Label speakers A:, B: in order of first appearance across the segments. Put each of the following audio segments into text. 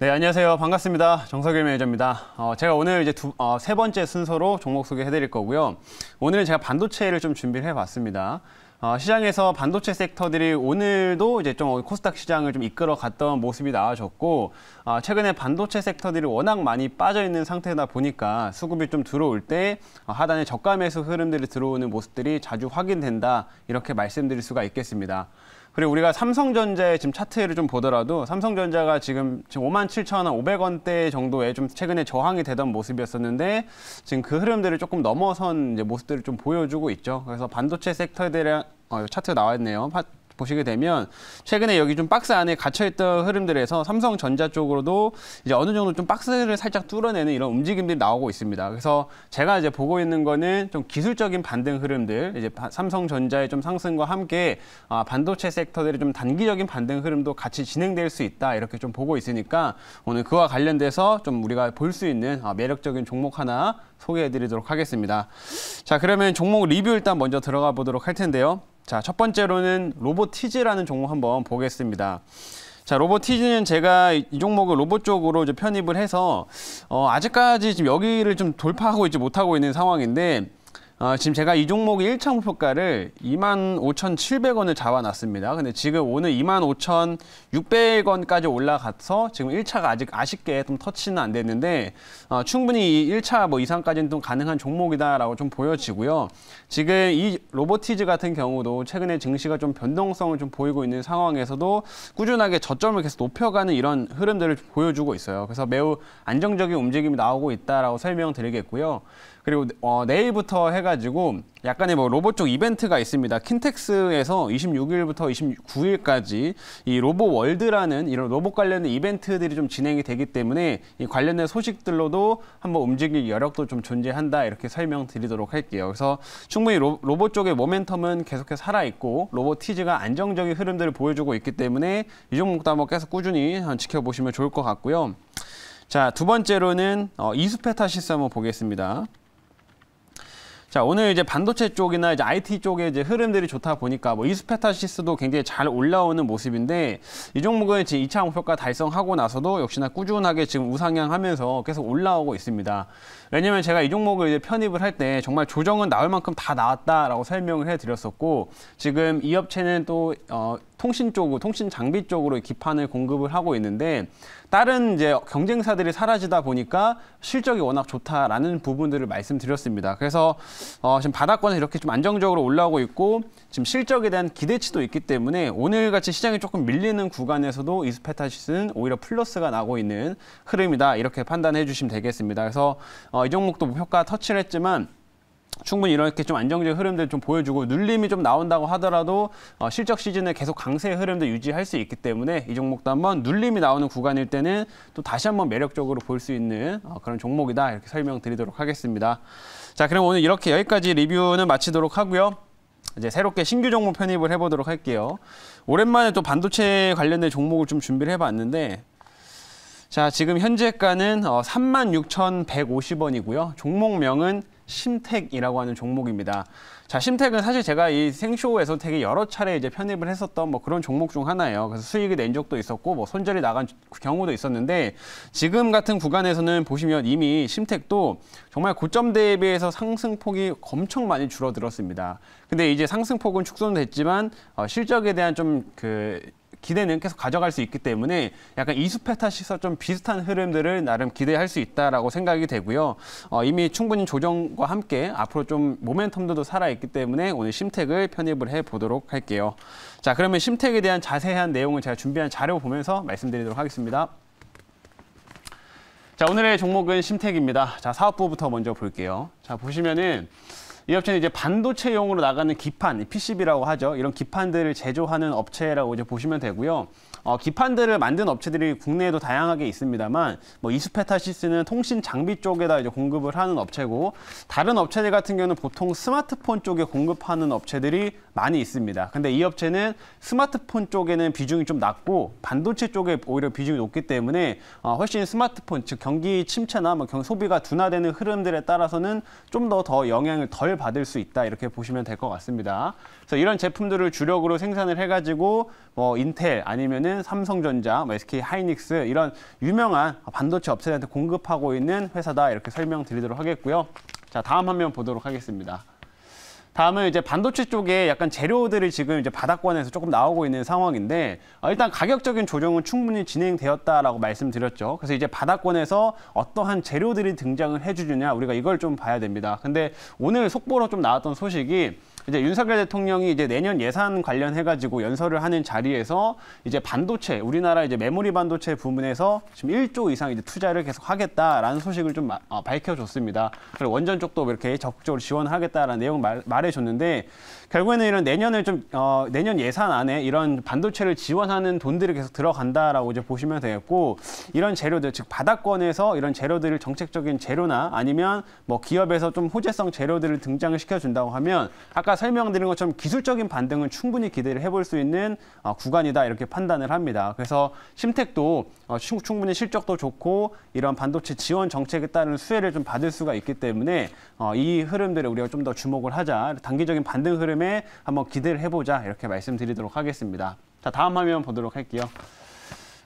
A: 네, 안녕하세요. 반갑습니다. 정석일 매니저입니다. 어, 제가 오늘 이제 두, 어, 세 번째 순서로 종목 소개해 드릴 거고요. 오늘은 제가 반도체를 좀 준비를 해 봤습니다. 어, 시장에서 반도체 섹터들이 오늘도 이제 좀 코스닥 시장을 좀 이끌어 갔던 모습이 나와졌고, 어, 최근에 반도체 섹터들이 워낙 많이 빠져 있는 상태다 보니까 수급이 좀 들어올 때 어, 하단에 저가 매수 흐름들이 들어오는 모습들이 자주 확인된다. 이렇게 말씀드릴 수가 있겠습니다. 그리고 우리가 삼성전자의 지금 차트를 좀 보더라도 삼성전자가 지금 5 7,500원대 정도에 좀 최근에 저항이 되던 모습이었었는데 지금 그 흐름들을 조금 넘어선 모습들을 좀 보여주고 있죠. 그래서 반도체 섹터에 대한 어, 차트 나와 있네요. 보시게 되면 최근에 여기 좀 박스 안에 갇혀있던 흐름들에서 삼성전자 쪽으로도 이제 어느 정도 좀 박스를 살짝 뚫어내는 이런 움직임들이 나오고 있습니다. 그래서 제가 이제 보고 있는 거는 좀 기술적인 반등 흐름들, 이제 삼성전자의 좀 상승과 함께 아, 반도체 섹터들의 좀 단기적인 반등 흐름도 같이 진행될 수 있다 이렇게 좀 보고 있으니까 오늘 그와 관련돼서 좀 우리가 볼 수 있는 아, 매력적인 종목 하나 소개해드리도록 하겠습니다. 자 그러면 종목 리뷰 일단 먼저 들어가 보도록 할 텐데요. 자, 첫 번째로는 로보티즈라는 종목 한번 보겠습니다. 자, 로보티즈는 제가 이 종목을 로봇 쪽으로 이제 편입을 해서 어, 아직까지 지금 여기를 좀 돌파하고 있지 못하고 있는 상황인데 어, 지금 제가 이 종목 1차 목표가를 25,700원을 잡아놨습니다. 근데 지금 오늘 25,600원까지 올라가서 지금 1차가 아직 아쉽게 좀 터치는 안 됐는데 어, 충분히 1차 뭐 이상까지는 좀 가능한 종목이다라고 좀 보여지고요. 지금 이 로보티즈 같은 경우도 최근에 증시가 좀 변동성을 좀 보이고 있는 상황에서도 꾸준하게 저점을 계속 높여가는 이런 흐름들을 보여주고 있어요. 그래서 매우 안정적인 움직임이 나오고 있다라고 설명드리겠고요. 그리고 어, 내일부터 해가 해가지고 약간의 뭐 로봇 쪽 이벤트가 있습니다. 킨텍스에서 26일부터 29일까지 이 로봇 월드라는 이런 로봇 관련 된 이벤트들이 좀 진행이 되기 때문에 이 관련된 소식들로도 한번 움직일 여력도 좀 존재한다 이렇게 설명드리도록 할게요. 그래서 충분히 로, 로봇 쪽의 모멘텀은 계속해 살아있고 로봇 티즈가 안정적인 흐름들을 보여주고 있기 때문에 이 종목도 한번 계속 꾸준히 지켜보시면 좋을 것 같고요. 자, 두 번째로는 어, 이스페타시스 한번 보겠습니다. 자, 오늘 이제 반도체 쪽이나 이제 IT 쪽의 이제 흐름들이 좋다 보니까 뭐 이스페타시스도 굉장히 잘 올라오는 모습인데 이 종목은 이제 2차 목표가 달성하고 나서도 역시나 꾸준하게 지금 우상향 하면서 계속 올라오고 있습니다. 왜냐면 제가 이 종목을 이제 편입을 할 때 정말 조정은 나올 만큼 다 나왔다라고 설명을 해 드렸었고 지금 이 업체는 또 어, 통신 쪽, 으로 통신 장비 쪽으로 기판을 공급을 하고 있는데 다른 이제 경쟁사들이 사라지다 보니까 실적이 워낙 좋다라는 부분들을 말씀드렸습니다. 그래서 어, 지금 바닥권에 이렇게 좀 안정적으로 올라오고 있고 지금 실적에 대한 기대치도 있기 때문에 오늘같이 시장이 조금 밀리는 구간에서도 이스페타시스는 오히려 플러스가 나고 있는 흐름이다 이렇게 판단해 주시면 되겠습니다. 그래서 어, 이 종목도 목표가 뭐 터치를 했지만 충분히 이렇게 좀 안정적인 흐름들 좀 보여주고 눌림이 좀 나온다고 하더라도 어, 실적 시즌에 계속 강세의 흐름도 유지할 수 있기 때문에 이 종목도 한번 눌림이 나오는 구간일 때는 또 다시 한번 매력적으로 볼 수 있는 어, 그런 종목이다 이렇게 설명드리도록 하겠습니다. 자 그럼 오늘 이렇게 여기까지 리뷰는 마치도록 하고요. 이제 새롭게 신규 종목 편입을 해보도록 할게요. 오랜만에 또 반도체 관련된 종목을 좀 준비를 해봤는데 자 지금 현재가는 어, 36,150원이고요. 종목명은 심택이라고 하는 종목입니다. 자, 심택은 사실 제가 이 생쇼에서 되게 여러 차례 이제 편입을 했었던 뭐 그런 종목 중 하나예요. 그래서 수익이 낸 적도 있었고 뭐 손절이 나간 경우도 있었는데 지금 같은 구간에서는 보시면 이미 심택도 정말 고점 대비해서 상승폭이 엄청 많이 줄어들었습니다. 근데 이제 상승폭은 축소는 됐지만 어, 실적에 대한 좀그 기대는 계속 가져갈 수 있기 때문에 약간 이수페타 시서 좀 비슷한 흐름들을 나름 기대할 수 있다라고 생각이 되고요. 어, 이미 충분히 조정과 함께 앞으로 좀 모멘텀도 살아있기 때문에 오늘 심택을 편입을 해보도록 할게요. 자, 그러면 심택에 대한 자세한 내용을 제가 준비한 자료 보면서 말씀드리도록 하겠습니다. 자, 오늘의 종목은 심택입니다. 자, 사업부부터 먼저 볼게요. 자, 보시면은 이 업체는 이제 반도체용으로 나가는 기판, PCB라고 하죠. 이런 기판들을 제조하는 업체라고 이제 보시면 되고요. 어, 기판들을 만든 업체들이 국내에도 다양하게 있습니다만 뭐 이스페타시스는 통신 장비 쪽에다 이제 공급을 하는 업체고 다른 업체들 같은 경우는 보통 스마트폰 쪽에 공급하는 업체들이 많이 있습니다. 근데 이 업체는 스마트폰 쪽에는 비중이 좀 낮고 반도체 쪽에 오히려 비중이 높기 때문에 어, 훨씬 스마트폰 즉 경기 침체나 뭐 경, 소비가 둔화되는 흐름들에 따라서는 좀 더더 더 영향을 덜 받을 수 있다 이렇게 보시면 될 것 같습니다. 그래서 이런 제품들을 주력으로 생산을 해가지고 뭐 인텔 아니면은 삼성전자, 뭐 SK 하이닉스 이런 유명한 반도체 업체들한테 공급하고 있는 회사다 이렇게 설명드리도록 하겠고요. 자 다음 화면 보도록 하겠습니다. 다음은 이제 반도체 쪽에 약간 재료들이 지금 이제 바닥권에서 조금 나오고 있는 상황인데 아, 일단 가격적인 조정은 충분히 진행되었다라고 말씀드렸죠. 그래서 이제 바닥권에서 어떠한 재료들이 등장을 해주느냐 우리가 이걸 좀 봐야 됩니다. 근데 오늘 속보로 좀 나왔던 소식이 이제 윤석열 대통령이 이제 내년 예산 관련해 가지고 연설을 하는 자리에서 이제 반도체 우리나라 이제 메모리 반도체 부문에서 지금 1조 이상 이제 투자를 계속 하겠다라는 소식을 좀 어, 밝혀줬습니다. 그리고 원전 쪽도 이렇게 적극적으로 지원하겠다라는 내용 을 말. 말해줬는데 결국에는 이런 내년을 좀 어, 내년 예산 안에 이런 반도체를 지원하는 돈들이 계속 들어간다라고 이제 보시면 되겠고 이런 재료들 즉 바닥권에서 이런 재료들을 정책적인 재료나 아니면 뭐 기업에서 좀 호재성 재료들을 등장을 시켜준다고 하면 아까 설명드린 것처럼 기술적인 반등은 충분히 기대를 해볼 수 있는 어, 구간이다 이렇게 판단을 합니다. 그래서 심택도 어, 충분히 실적도 좋고 이런 반도체 지원 정책에 따른 수혜를 좀 받을 수가 있기 때문에 어, 이 흐름들을 우리가 좀 더 주목을 하자 단기적인 반등 흐름에 한번 기대를 해보자 이렇게 말씀드리도록 하겠습니다. 자 다음 화면 보도록 할게요.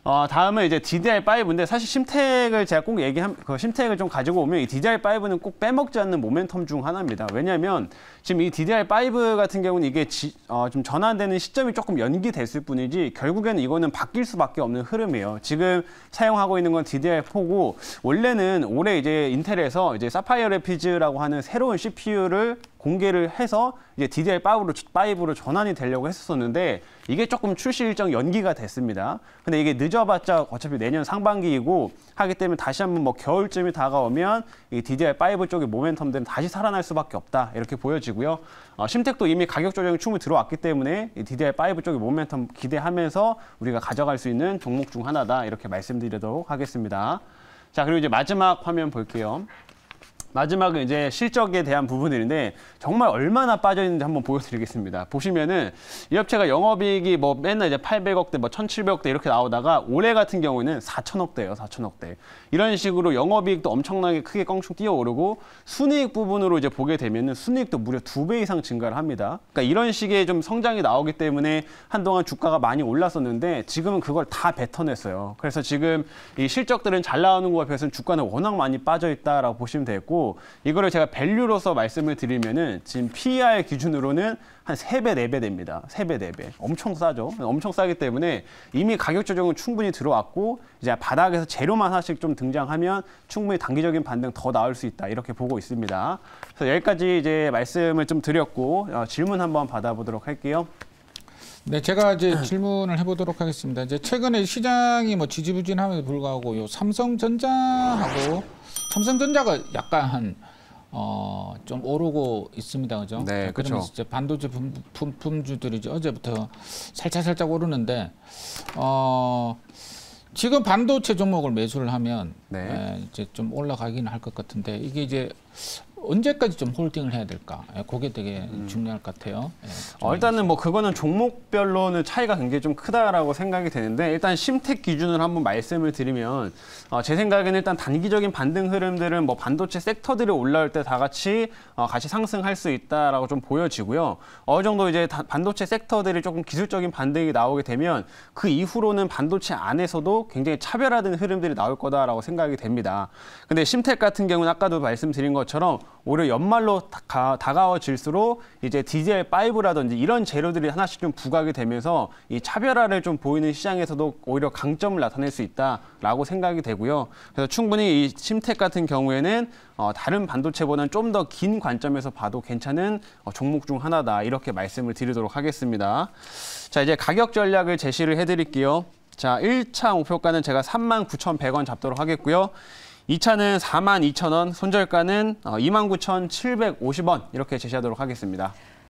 A: 어, 다음은 이제 DDR5인데 사실 심텍을 제가 꼭 얘기한 그심텍을좀 가지고 오면 이 DDR5는 꼭 빼먹지 않는 모멘텀 중 하나입니다. 왜냐하면 지금 이 DDR5 같은 경우는 이게 지, 어, 좀 전환되는 시점이 조금 연기됐을 뿐이지 결국에는 이거는 바뀔 수밖에 없는 흐름이에요. 지금 사용하고 있는 건 DDR4고 원래는 올해 이제 인텔에서 이제 사파이어 레피즈라고 하는 새로운 CPU를 공개를 해서 이제 DDR5로 5로 전환이 되려고 했었는데 이게 조금 출시 일정 연기가 됐습니다. 근데 이게 늦어봤자 어차피 내년 상반기이고 하기 때문에 다시 한번 뭐 겨울쯤이 다가오면 이 DDR5 쪽의 모멘텀들은 다시 살아날 수밖에 없다 이렇게 보여지고. 것이고요. 어, 심텍도 이미 가격 조정이 충분히 들어왔기 때문에 DDR5 쪽의 모멘텀 기대하면서 우리가 가져갈 수 있는 종목 중 하나다 이렇게 말씀드리도록 하겠습니다. 자 그리고 이제 마지막 화면 볼게요. 마지막은 이제 실적에 대한 부분인데 정말 얼마나 빠져 있는지 한번 보여드리겠습니다. 보시면은 이 업체가 영업이익이 뭐 맨날 이제 800억대, 뭐 1,700억대 이렇게 나오다가 올해 같은 경우에는 4,000억대예요, 4,000억대. 이런 식으로 영업이익도 엄청나게 크게 껑충 뛰어오르고 순이익 부분으로 이제 보게 되면은 순이익도 무려 두 배 이상 증가를 합니다. 그러니까 이런 식의 좀 성장이 나오기 때문에 한동안 주가가 많이 올랐었는데 지금은 그걸 다 뱉어냈어요. 그래서 지금 이 실적들은 잘 나오는 것에 비해서는 주가는 워낙 많이 빠져 있다라고 보시면 되고. 이거를 제가 밸류로서 말씀을 드리면은 지금 PER 기준으로는 한세배네배 네 됩니다. 세배 네배 엄청 싸죠. 엄청 싸기 때문에 이미 가격 조정은 충분히 들어왔고 이제 바닥에서 재료만 하나씩 좀 등장하면 충분히 단기적인 반등 더 나올 수 있다. 이렇게 보고 있습니다. 그래서 여기까지 이제 말씀을 좀 드렸고 어, 질문 한번 받아보도록 할게요. 네, 제가 이제 질문을 해보도록 하겠습니다. 이제 최근에 시장이 뭐 지지부진함에도 불구하고 요 삼성전자하고 삼성전자가 약간 한 어, 좀 오르고 있습니다. 그죠? 네, 그렇죠. 이제 반도체 품, 품 주들이 이제 어제부터 살짝 살짝 오르는데 어, 지금 반도체 종목을 매수를 하면 네. 에, 예, 이제 좀 올라가기는 할 것 같은데 이게 이제 언제까지 좀 홀딩을 해야 될까? 예, 그게 되게 음. 중요할 것 같아요. 예, 어, 일단은 뭐 그거는 종목별로는 차이가 굉장히 좀 크다라고 생각이 되는데 일단 심택 기준을 한번 말씀을 드리면 어, 제 생각에는 일단 단기적인 반등 흐름들은 뭐 반도체 섹터들이 올라올 때 다 같이 어, 같이 상승할 수 있다라고 좀 보여지고요. 어느 정도 이제 다, 반도체 섹터들이 조금 기술적인 반등이 나오게 되면 그 이후로는 반도체 안에서도 굉장히 차별화된 흐름들이 나올 거다라고 생각이 됩니다. 근데 심택 같은 경우는 아까도 말씀드린 것처럼 오히려 연말로 다, 다가워질수록 이제 디젤 5라든지 이런 재료들이 하나씩 좀 부각이 되면서 이 차별화를 좀 보이는 시장에서도 오히려 강점을 나타낼 수 있다라고 생각이 되고요. 그래서 충분히 이 심텍 같은 경우에는 어, 다른 반도체보다는 좀 더 긴 관점에서 봐도 괜찮은 어, 종목 중 하나다 이렇게 말씀을 드리도록 하겠습니다. 자 이제 가격 전략을 제시를 해드릴게요. 자, 1차 목표가는 제가 39,100원 잡도록 하겠고요. 이 차는 42,000원, 손절가는 29,750원 어, 이렇게 제시하도록 하겠습니다.